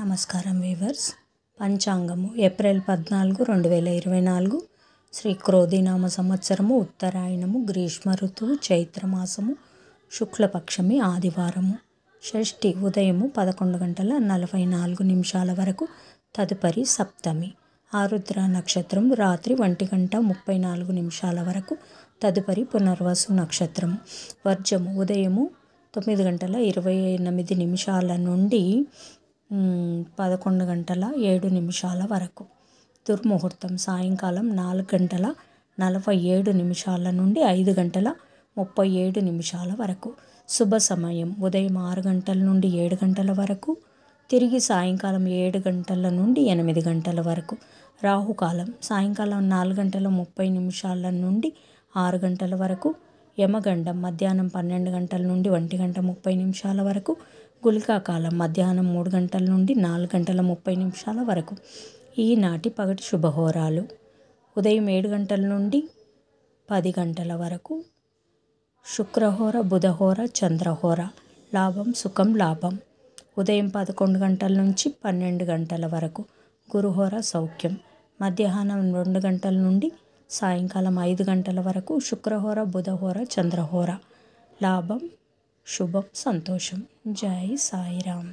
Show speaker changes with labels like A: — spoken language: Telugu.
A: నమస్కారం వీవర్స్ పంచాంగము ఏప్రిల్ పద్నాలుగు రెండు వేల ఇరవై నాలుగు శ్రీ క్రోధినామ సంవత్సరము ఉత్తరాయణము గ్రీష్మ ఋతువు చైత్రమాసము శుక్లపక్షమి ఆదివారము షష్ఠి ఉదయము పదకొండు గంటల నలభై నాలుగు నిమిషాల వరకు తదుపరి సప్తమి ఆరుద్ర నక్షత్రం రాత్రి ఒంటి గంట ముప్పై నాలుగు నిమిషాల వరకు తదుపరి పునర్వసు నక్షత్రం వర్జము ఉదయము తొమ్మిది గంటల ఇరవై ఎనిమిది నిమిషాల నుండి పదకొండు గంటల ఏడు నిమిషాల వరకు దుర్ముహూర్తం సాయంకాలం నాలుగు గంటల నలభై ఏడు నిమిషాల నుండి ఐదు గంటల ముప్పై ఏడు నిమిషాల వరకు శుభ సమయం ఉదయం ఆరు గంటల నుండి ఏడు గంటల వరకు తిరిగి సాయంకాలం ఏడు గంటల నుండి ఎనిమిది గంటల వరకు రాహుకాలం సాయంకాలం నాలుగు గంటల ముప్పై నిమిషాల నుండి ఆరు గంటల వరకు యమగండం మధ్యాహ్నం పన్నెండు గంటల నుండి ఒంటి గంట ముప్పై నిమిషాల వరకు గుల్కాకాలం మధ్యాహ్నం మూడు గంటల నుండి నాలుగు గంటల ముప్పై నిమిషాల వరకు ఈనాటి పగటి శుభహోరాలు ఉదయం ఏడు గంటల నుండి పది గంటల వరకు శుక్రహోర బుధహోర చంద్రహోర లాభం సుఖం లాభం ఉదయం పదకొండు గంటల నుంచి పన్నెండు గంటల వరకు గురుహోర సౌఖ్యం మధ్యాహ్నం రెండు గంటల నుండి సాయంకాలం ఐదు గంటల వరకు శుక్రహోర బుధహోర చంద్రహోర లాభం శుభం సంతోషం జై సాయిరామ్